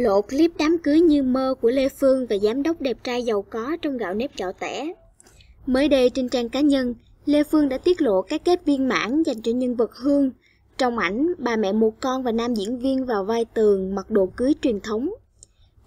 lộ clip đám cưới như mơ của Lê Phương và giám đốc đẹp trai giàu có trong gạo nếp gạo tẻ. Mới đây trên trang cá nhân, Lê Phương đã tiết lộ các kết viên mãn dành cho nhân vật Hương. Trong ảnh, bà mẹ một con và nam diễn viên vào vai tường mặc đồ cưới truyền thống.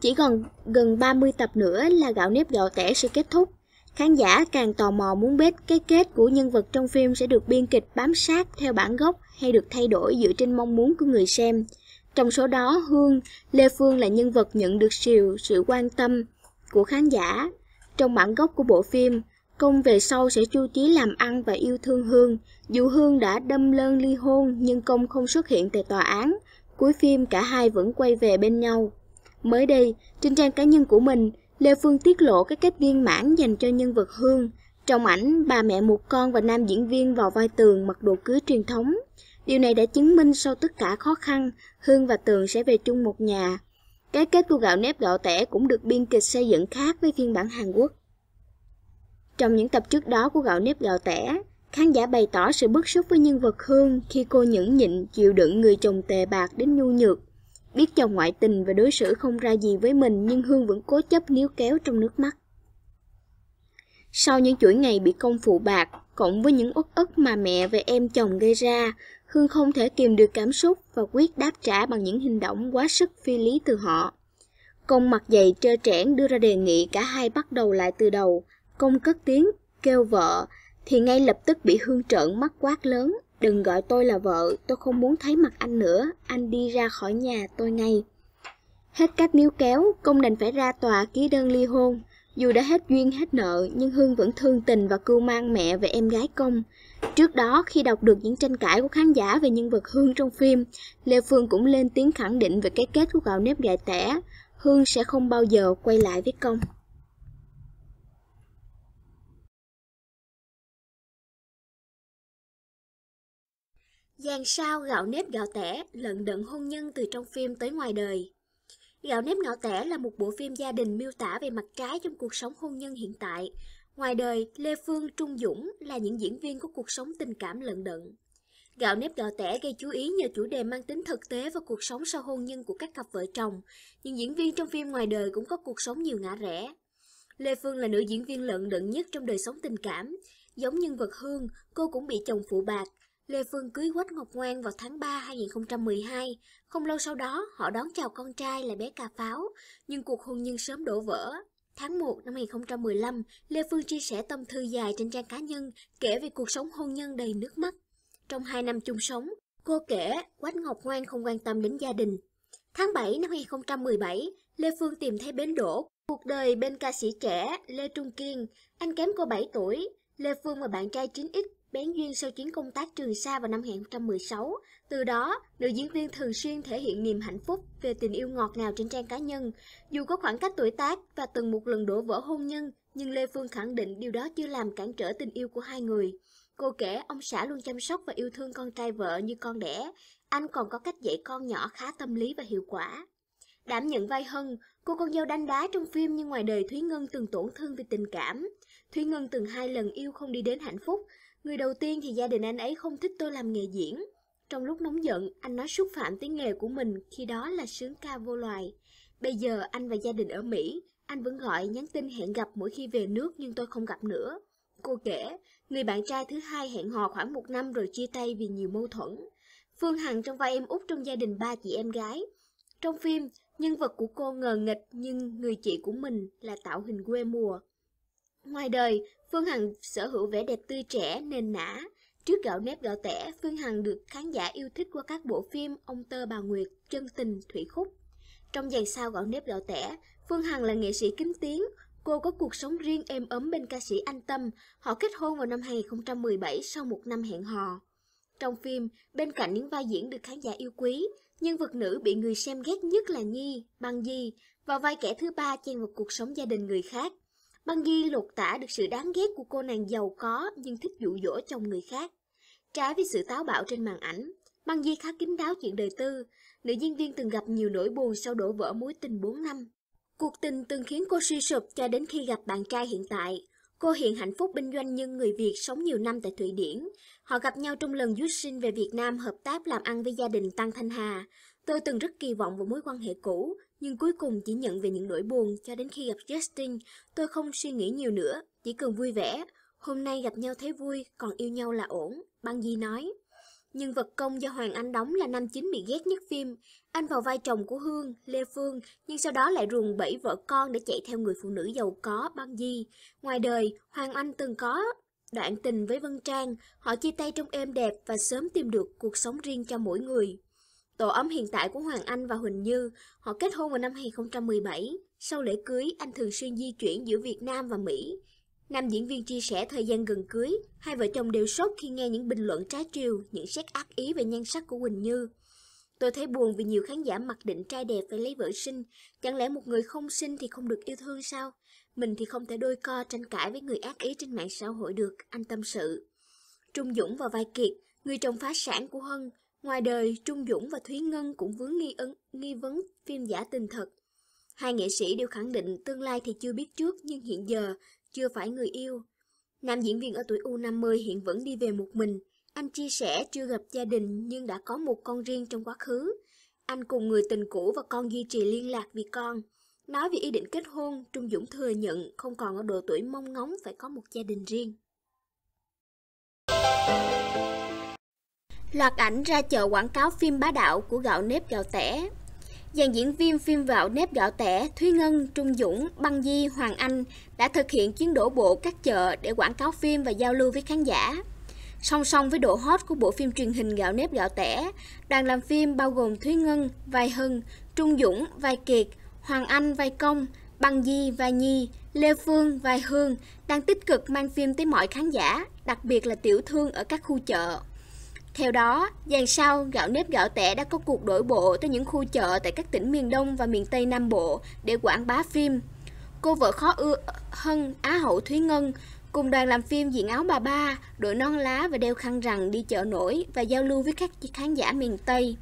Chỉ còn gần 30 tập nữa là gạo nếp gạo tẻ sẽ kết thúc. Khán giả càng tò mò muốn biết cái kết của nhân vật trong phim sẽ được biên kịch bám sát theo bản gốc hay được thay đổi dựa trên mong muốn của người xem. Trong số đó, Hương, Lê Phương là nhân vật nhận được nhiều sự quan tâm của khán giả. Trong bản gốc của bộ phim, Công về sau sẽ chu trí làm ăn và yêu thương Hương. Dù Hương đã đâm lơn ly hôn nhưng Công không xuất hiện tại tòa án. Cuối phim cả hai vẫn quay về bên nhau. Mới đây, trên trang cá nhân của mình, Lê Phương tiết lộ cái kết viên mãn dành cho nhân vật Hương. Trong ảnh, bà mẹ một con và nam diễn viên vào vai tường mặc đồ cưới truyền thống. Điều này đã chứng minh sau tất cả khó khăn, Hương và Tường sẽ về chung một nhà. Cái kết của gạo nếp gạo tẻ cũng được biên kịch xây dựng khác với phiên bản Hàn Quốc. Trong những tập trước đó của gạo nếp gạo tẻ, khán giả bày tỏ sự bức xúc với nhân vật Hương khi cô nhẫn nhịn chịu đựng người chồng tề bạc đến nhu nhược. Biết chồng ngoại tình và đối xử không ra gì với mình nhưng Hương vẫn cố chấp níu kéo trong nước mắt. Sau những chuỗi ngày bị công phụ bạc, cộng với những uất ức mà mẹ và em chồng gây ra, Hương không thể kìm được cảm xúc và quyết đáp trả bằng những hành động quá sức phi lý từ họ. Công mặt dày trơ trẽn đưa ra đề nghị cả hai bắt đầu lại từ đầu. Công cất tiếng, kêu vợ, thì ngay lập tức bị Hương trợn mắt quát lớn. Đừng gọi tôi là vợ, tôi không muốn thấy mặt anh nữa, anh đi ra khỏi nhà tôi ngay. Hết cách níu kéo, công đành phải ra tòa ký đơn ly hôn. Dù đã hết duyên hết nợ, nhưng Hương vẫn thương tình và cưu mang mẹ về em gái công. Trước đó, khi đọc được những tranh cãi của khán giả về nhân vật Hương trong phim, Lê Phương cũng lên tiếng khẳng định về cái kết của gạo nếp gài tẻ. Hương sẽ không bao giờ quay lại với công. giàn sao gạo nếp gạo tẻ, lận đận hôn nhân từ trong phim tới ngoài đời. Gạo nếp ngạo tẻ là một bộ phim gia đình miêu tả về mặt trái trong cuộc sống hôn nhân hiện tại. Ngoài đời, Lê Phương, Trung Dũng là những diễn viên có cuộc sống tình cảm lận đận. Gạo nếp gạo tẻ gây chú ý nhờ chủ đề mang tính thực tế và cuộc sống sau hôn nhân của các cặp vợ chồng. Những diễn viên trong phim ngoài đời cũng có cuộc sống nhiều ngã rẽ. Lê Phương là nữ diễn viên lận đận nhất trong đời sống tình cảm. Giống nhân vật Hương, cô cũng bị chồng phụ bạc, Lê Phương cưới Quách Ngọc Ngoan vào tháng 3 2012. Không lâu sau đó, họ đón chào con trai là bé Cà Pháo, nhưng cuộc hôn nhân sớm đổ vỡ. Tháng 1 năm 2015, Lê Phương chia sẻ tâm thư dài trên trang cá nhân, kể về cuộc sống hôn nhân đầy nước mắt. Trong 2 năm chung sống, cô kể Quách Ngọc Ngoan không quan tâm đến gia đình. Tháng 7 năm 2017, Lê Phương tìm thấy bến đổ cuộc đời bên ca sĩ trẻ Lê Trung Kiên. Anh kém cô 7 tuổi, Lê Phương và bạn trai 9X bén duyên sau chuyến công tác Trường Sa vào năm 2016. Từ đó, nữ diễn viên thường xuyên thể hiện niềm hạnh phúc về tình yêu ngọt ngào trên trang cá nhân. Dù có khoảng cách tuổi tác và từng một lần đổ vỡ hôn nhân, nhưng Lê Phương khẳng định điều đó chưa làm cản trở tình yêu của hai người. Cô kể ông xã luôn chăm sóc và yêu thương con trai vợ như con đẻ. Anh còn có cách dạy con nhỏ khá tâm lý và hiệu quả. Đảm nhận vai Hân, cô con dâu đánh đá trong phim nhưng ngoài đời Thúy Ngân từng tổn thương vì tình cảm. Thúy Ngân từng hai lần yêu không đi đến hạnh phúc, Người đầu tiên thì gia đình anh ấy không thích tôi làm nghề diễn. Trong lúc nóng giận, anh nói xúc phạm tới nghề của mình khi đó là sướng ca vô loài. Bây giờ anh và gia đình ở Mỹ, anh vẫn gọi nhắn tin hẹn gặp mỗi khi về nước nhưng tôi không gặp nữa. Cô kể, người bạn trai thứ hai hẹn hò khoảng một năm rồi chia tay vì nhiều mâu thuẫn. Phương Hằng trong vai em út trong gia đình ba chị em gái. Trong phim, nhân vật của cô ngờ nghịch nhưng người chị của mình là tạo hình quê mùa. Ngoài đời, Phương Hằng sở hữu vẻ đẹp tươi trẻ nền nã. Trước gạo nếp gạo tẻ, Phương Hằng được khán giả yêu thích qua các bộ phim Ông Tơ Bà Nguyệt, Chân Tình, Thủy Khúc. Trong dàn sao gạo nếp gạo tẻ, Phương Hằng là nghệ sĩ kính tiếng, Cô có cuộc sống riêng êm ấm bên ca sĩ Anh Tâm, họ kết hôn vào năm 2017 sau một năm hẹn hò. Trong phim, bên cạnh những vai diễn được khán giả yêu quý, nhân vật nữ bị người xem ghét nhất là Nhi, Băng Di, và vai kẻ thứ ba chen vào cuộc sống gia đình người khác. Băng ghi lột tả được sự đáng ghét của cô nàng giàu có nhưng thích dụ dỗ chồng người khác. Trái với sự táo bạo trên màn ảnh, Băng Di khá kín đáo chuyện đời tư, nữ diễn viên từng gặp nhiều nỗi buồn sau đổ vỡ mối tình 4 năm. Cuộc tình từng khiến cô suy sụp cho đến khi gặp bạn trai hiện tại, Cô hiện hạnh phúc kinh doanh nhưng người Việt sống nhiều năm tại Thụy Điển. Họ gặp nhau trong lần du sinh về Việt Nam hợp tác làm ăn với gia đình Tăng Thanh Hà. Tôi từng rất kỳ vọng vào mối quan hệ cũ, nhưng cuối cùng chỉ nhận về những nỗi buồn cho đến khi gặp Justin. Tôi không suy nghĩ nhiều nữa, chỉ cần vui vẻ. Hôm nay gặp nhau thấy vui, còn yêu nhau là ổn, Băng Di nói. Nhân vật công do Hoàng Anh đóng là nam chính bị ghét nhất phim. Anh vào vai chồng của Hương, Lê Phương, nhưng sau đó lại ruồng bẫy vợ con để chạy theo người phụ nữ giàu có, băng di. Ngoài đời, Hoàng Anh từng có đoạn tình với Vân Trang, họ chia tay trong êm đẹp và sớm tìm được cuộc sống riêng cho mỗi người. Tổ ấm hiện tại của Hoàng Anh và Huỳnh Như, họ kết hôn vào năm 2017. Sau lễ cưới, anh thường xuyên di chuyển giữa Việt Nam và Mỹ. Nam diễn viên chia sẻ thời gian gần cưới, hai vợ chồng đều sốc khi nghe những bình luận trái chiều, những xét ác ý về nhan sắc của Quỳnh Như. Tôi thấy buồn vì nhiều khán giả mặc định trai đẹp phải lấy vợ sinh, chẳng lẽ một người không sinh thì không được yêu thương sao? Mình thì không thể đôi co tranh cãi với người ác ý trên mạng xã hội được, anh tâm sự. Trung Dũng và Vai Kiệt, người chồng phá sản của Hân, ngoài đời Trung Dũng và Thúy Ngân cũng vướng nghi, ấn, nghi vấn phim giả tình thật. Hai nghệ sĩ đều khẳng định tương lai thì chưa biết trước nhưng hiện giờ chưa phải người yêu. Nam diễn viên ở tuổi U50 hiện vẫn đi về một mình. Anh chia sẻ chưa gặp gia đình nhưng đã có một con riêng trong quá khứ. Anh cùng người tình cũ và con duy trì liên lạc vì con. Nói về ý định kết hôn, Trung Dũng thừa nhận không còn ở độ tuổi mong ngóng phải có một gia đình riêng. Loạt ảnh ra chợ quảng cáo phim bá đạo của gạo nếp gạo tẻ dàn diễn viên phim gạo nếp gạo tẻ Thúy Ngân, Trung Dũng, Băng Di, Hoàng Anh đã thực hiện chuyến đổ bộ các chợ để quảng cáo phim và giao lưu với khán giả. Song song với độ hot của bộ phim truyền hình gạo nếp gạo tẻ, đoàn làm phim bao gồm Thúy Ngân, Vai Hưng, Trung Dũng, Vai Kiệt, Hoàng Anh, Vai Công, Băng Di, Vai Nhi, Lê Phương, Vai Hương đang tích cực mang phim tới mọi khán giả, đặc biệt là tiểu thương ở các khu chợ. Theo đó, dàn sau, gạo nếp gạo tẻ đã có cuộc đổi bộ tới những khu chợ tại các tỉnh miền Đông và miền Tây Nam Bộ để quảng bá phim. Cô vợ khó ưa hơn Á Hậu Thúy Ngân cùng đoàn làm phim diện áo bà ba, đội non lá và đeo khăn rằn đi chợ nổi và giao lưu với các khán giả miền Tây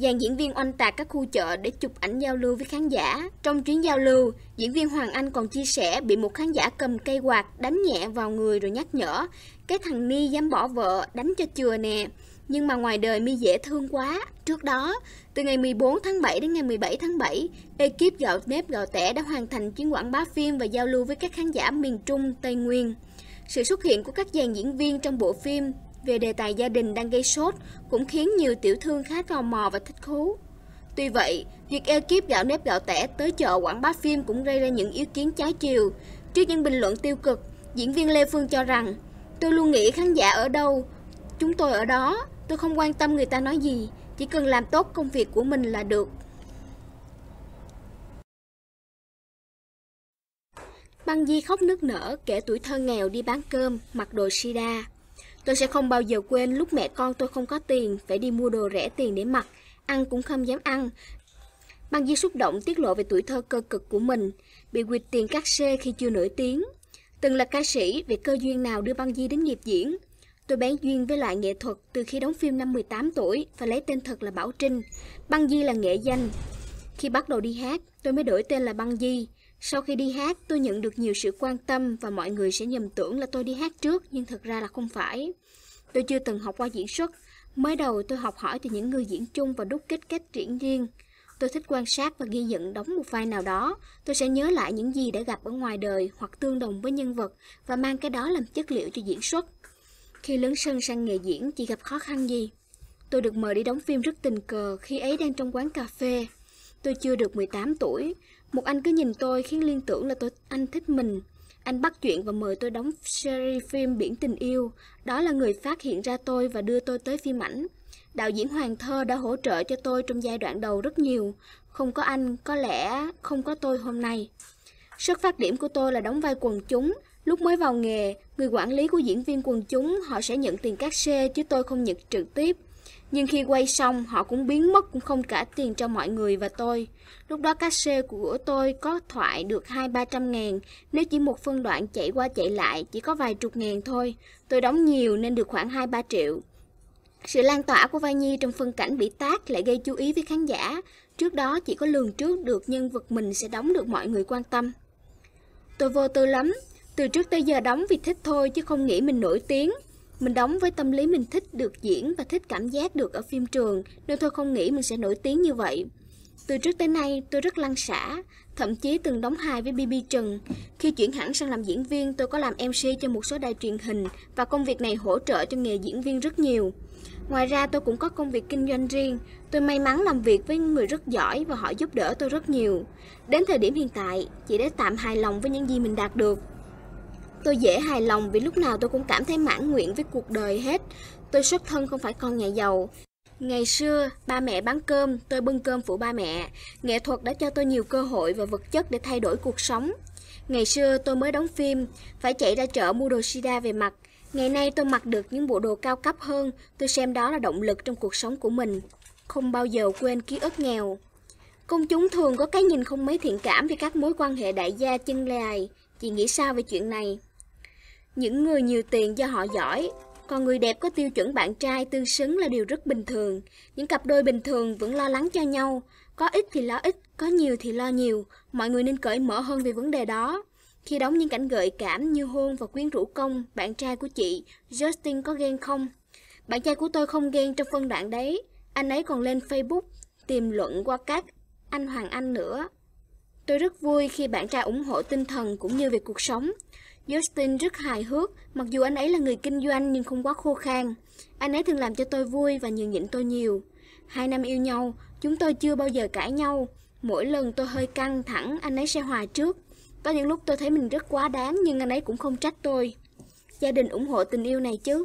dàn diễn viên oanh tạc các khu chợ để chụp ảnh giao lưu với khán giả. Trong chuyến giao lưu, diễn viên Hoàng Anh còn chia sẻ bị một khán giả cầm cây quạt đánh nhẹ vào người rồi nhắc nhở cái thằng Ni dám bỏ vợ, đánh cho chừa nè. Nhưng mà ngoài đời mi dễ thương quá. Trước đó, từ ngày 14 tháng 7 đến ngày 17 tháng 7, ekip gạo nếp gạo tẻ đã hoàn thành chuyến quảng bá phim và giao lưu với các khán giả miền Trung, Tây Nguyên. Sự xuất hiện của các dàn diễn viên trong bộ phim về đề tài gia đình đang gây sốt cũng khiến nhiều tiểu thương khá tò mò và thích thú. Tuy vậy, việc ekip gạo nếp gạo tẻ tới chợ quảng bá phim cũng gây ra những ý kiến trái chiều. Trước những bình luận tiêu cực, diễn viên Lê Phương cho rằng Tôi luôn nghĩ khán giả ở đâu, chúng tôi ở đó, tôi không quan tâm người ta nói gì, chỉ cần làm tốt công việc của mình là được. Băng Di khóc nức nở kể tuổi thơ nghèo đi bán cơm, mặc đồ sida. Tôi sẽ không bao giờ quên lúc mẹ con tôi không có tiền, phải đi mua đồ rẻ tiền để mặc, ăn cũng không dám ăn. Băng Di xúc động tiết lộ về tuổi thơ cơ cực của mình, bị quỵt tiền cắt xê khi chưa nổi tiếng. Từng là ca sĩ, về cơ duyên nào đưa Băng Di đến nghiệp diễn. Tôi bén duyên với loại nghệ thuật từ khi đóng phim năm 18 tuổi và lấy tên thật là Bảo Trinh. Băng Di là nghệ danh. Khi bắt đầu đi hát, tôi mới đổi tên là Băng Di. Sau khi đi hát, tôi nhận được nhiều sự quan tâm và mọi người sẽ nhầm tưởng là tôi đi hát trước, nhưng thật ra là không phải. Tôi chưa từng học qua diễn xuất. Mới đầu tôi học hỏi từ những người diễn chung và đúc kết cách diễn riêng. Tôi thích quan sát và ghi nhận đóng một vai nào đó. Tôi sẽ nhớ lại những gì đã gặp ở ngoài đời hoặc tương đồng với nhân vật và mang cái đó làm chất liệu cho diễn xuất. Khi lớn sân sang nghề diễn, chị gặp khó khăn gì? Tôi được mời đi đóng phim rất tình cờ khi ấy đang trong quán cà phê. Tôi chưa được 18 tuổi. Một anh cứ nhìn tôi khiến liên tưởng là tôi anh thích mình. Anh bắt chuyện và mời tôi đóng series phim Biển Tình Yêu. Đó là người phát hiện ra tôi và đưa tôi tới phim ảnh. Đạo diễn Hoàng Thơ đã hỗ trợ cho tôi trong giai đoạn đầu rất nhiều. Không có anh, có lẽ không có tôi hôm nay. Xuất phát điểm của tôi là đóng vai quần chúng. Lúc mới vào nghề, người quản lý của diễn viên quần chúng họ sẽ nhận tiền cát xê chứ tôi không nhận trực tiếp. Nhưng khi quay xong, họ cũng biến mất cũng không trả tiền cho mọi người và tôi. Lúc đó các xe của tôi có thoại được hai ba trăm ngàn. Nếu chỉ một phân đoạn chạy qua chạy lại, chỉ có vài chục ngàn thôi. Tôi đóng nhiều nên được khoảng hai ba triệu. Sự lan tỏa của Vai Nhi trong phân cảnh bị tác lại gây chú ý với khán giả. Trước đó chỉ có lường trước được nhân vật mình sẽ đóng được mọi người quan tâm. Tôi vô tư lắm, từ trước tới giờ đóng vì thích thôi chứ không nghĩ mình nổi tiếng. Mình đóng với tâm lý mình thích được diễn và thích cảm giác được ở phim trường, nên tôi không nghĩ mình sẽ nổi tiếng như vậy. Từ trước tới nay, tôi rất lăn xả, thậm chí từng đóng hài với BB Trần. Khi chuyển hẳn sang làm diễn viên, tôi có làm MC cho một số đài truyền hình và công việc này hỗ trợ cho nghề diễn viên rất nhiều. Ngoài ra tôi cũng có công việc kinh doanh riêng. Tôi may mắn làm việc với người rất giỏi và họ giúp đỡ tôi rất nhiều. Đến thời điểm hiện tại, chị đã tạm hài lòng với những gì mình đạt được. Tôi dễ hài lòng vì lúc nào tôi cũng cảm thấy mãn nguyện với cuộc đời hết. Tôi xuất thân không phải con nhà giàu. Ngày xưa, ba mẹ bán cơm, tôi bưng cơm phụ ba mẹ. Nghệ thuật đã cho tôi nhiều cơ hội và vật chất để thay đổi cuộc sống. Ngày xưa tôi mới đóng phim, phải chạy ra chợ mua đồ sida về mặt. Ngày nay tôi mặc được những bộ đồ cao cấp hơn, tôi xem đó là động lực trong cuộc sống của mình. Không bao giờ quên ký ức nghèo. Công chúng thường có cái nhìn không mấy thiện cảm về các mối quan hệ đại gia chân lài. Chị nghĩ sao về chuyện này? Những người nhiều tiền do họ giỏi, còn người đẹp có tiêu chuẩn bạn trai tương xứng là điều rất bình thường. Những cặp đôi bình thường vẫn lo lắng cho nhau, có ít thì lo ít, có nhiều thì lo nhiều, mọi người nên cởi mở hơn về vấn đề đó. Khi đóng những cảnh gợi cảm như hôn và quyến rũ công, bạn trai của chị, Justin có ghen không? Bạn trai của tôi không ghen trong phân đoạn đấy. Anh ấy còn lên Facebook, tìm luận qua các anh Hoàng Anh nữa. Tôi rất vui khi bạn trai ủng hộ tinh thần cũng như về cuộc sống. Justin rất hài hước, mặc dù anh ấy là người kinh doanh nhưng không quá khô khan. Anh ấy thường làm cho tôi vui và nhường nhịn tôi nhiều. Hai năm yêu nhau, chúng tôi chưa bao giờ cãi nhau. Mỗi lần tôi hơi căng thẳng, anh ấy sẽ hòa trước. Có những lúc tôi thấy mình rất quá đáng nhưng anh ấy cũng không trách tôi. Gia đình ủng hộ tình yêu này chứ.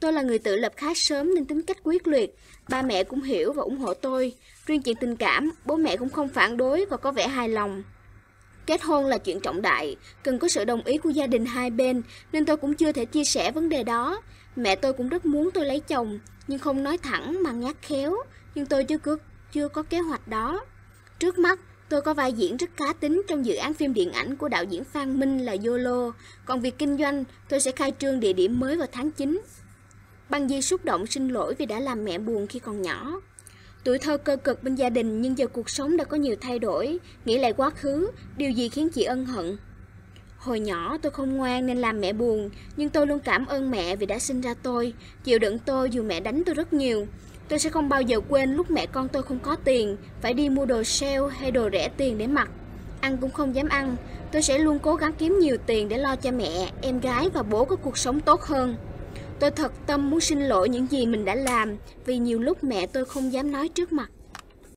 Tôi là người tự lập khá sớm nên tính cách quyết liệt. Ba mẹ cũng hiểu và ủng hộ tôi. Riêng chuyện tình cảm, bố mẹ cũng không phản đối và có vẻ hài lòng. Kết hôn là chuyện trọng đại, cần có sự đồng ý của gia đình hai bên, nên tôi cũng chưa thể chia sẻ vấn đề đó. Mẹ tôi cũng rất muốn tôi lấy chồng, nhưng không nói thẳng mà nhát khéo, nhưng tôi chưa có, chưa có kế hoạch đó. Trước mắt, tôi có vai diễn rất cá tính trong dự án phim điện ảnh của đạo diễn Phan Minh là YOLO, còn việc kinh doanh, tôi sẽ khai trương địa điểm mới vào tháng 9. Băng Di xúc động xin lỗi vì đã làm mẹ buồn khi còn nhỏ. Tuổi thơ cơ cực bên gia đình nhưng giờ cuộc sống đã có nhiều thay đổi, nghĩ lại quá khứ, điều gì khiến chị ân hận? Hồi nhỏ tôi không ngoan nên làm mẹ buồn, nhưng tôi luôn cảm ơn mẹ vì đã sinh ra tôi, chịu đựng tôi dù mẹ đánh tôi rất nhiều. Tôi sẽ không bao giờ quên lúc mẹ con tôi không có tiền, phải đi mua đồ sale hay đồ rẻ tiền để mặc. Ăn cũng không dám ăn, tôi sẽ luôn cố gắng kiếm nhiều tiền để lo cho mẹ, em gái và bố có cuộc sống tốt hơn. Tôi thật tâm muốn xin lỗi những gì mình đã làm vì nhiều lúc mẹ tôi không dám nói trước mặt